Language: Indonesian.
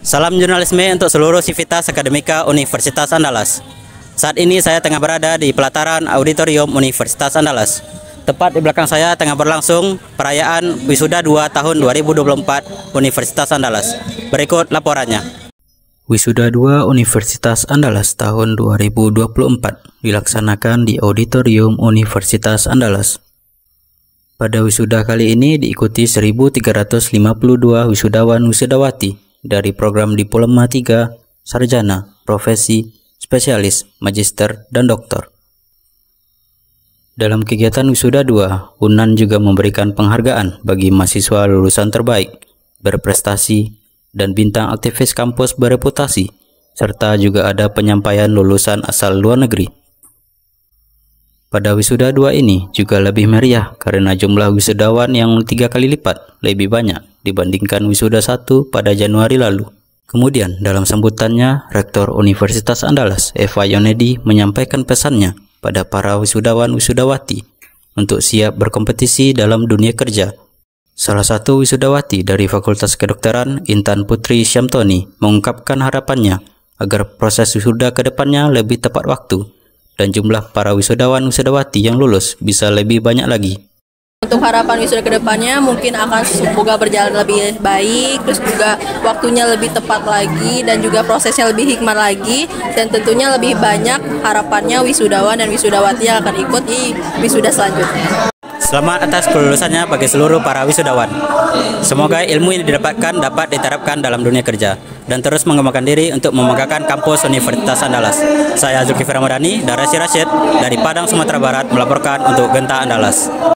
Salam jurnalisme untuk seluruh Sivitas Akademika Universitas Andalas. Saat ini saya tengah berada di pelataran auditorium Universitas Andalas. Tepat di belakang saya tengah berlangsung perayaan wisuda 2 tahun 2024 Universitas Andalas. Berikut laporannya. Wisuda 2 Universitas Andalas tahun 2024 dilaksanakan di auditorium Universitas Andalas. Pada wisuda kali ini diikuti 1352 wisudawan wisudawati dari program Diploma 3, Sarjana, Profesi, Spesialis, Magister, dan Doktor. Dalam kegiatan wisuda 2, UNAN juga memberikan penghargaan bagi mahasiswa lulusan terbaik, berprestasi, dan bintang aktivis kampus bereputasi, serta juga ada penyampaian lulusan asal luar negeri. Pada wisuda dua ini juga lebih meriah karena jumlah wisudawan yang tiga kali lipat lebih banyak dibandingkan wisuda satu pada Januari lalu. Kemudian dalam sambutannya, Rektor Universitas Andalas Eva Yonedi menyampaikan pesannya pada para wisudawan-wisudawati untuk siap berkompetisi dalam dunia kerja. Salah satu wisudawati dari Fakultas Kedokteran Intan Putri Syamtoni mengungkapkan harapannya agar proses wisuda kedepannya lebih tepat waktu dan jumlah para wisudawan-wisudawati yang lulus bisa lebih banyak lagi. Untuk harapan wisuda kedepannya mungkin akan semoga berjalan lebih baik, terus juga waktunya lebih tepat lagi dan juga prosesnya lebih hikmat lagi dan tentunya lebih banyak harapannya wisudawan dan wisudawati yang akan ikut di wisuda selanjutnya. Selamat atas kelulusannya bagi seluruh para wisudawan. Semoga ilmu yang didapatkan dapat diterapkan dalam dunia kerja dan terus mengembangkan diri untuk membanggakan kampus Universitas Andalas. Saya Zulkifli Ramadhani dari Rasyid Rashid dari Padang, Sumatera Barat melaporkan untuk Genta Andalas.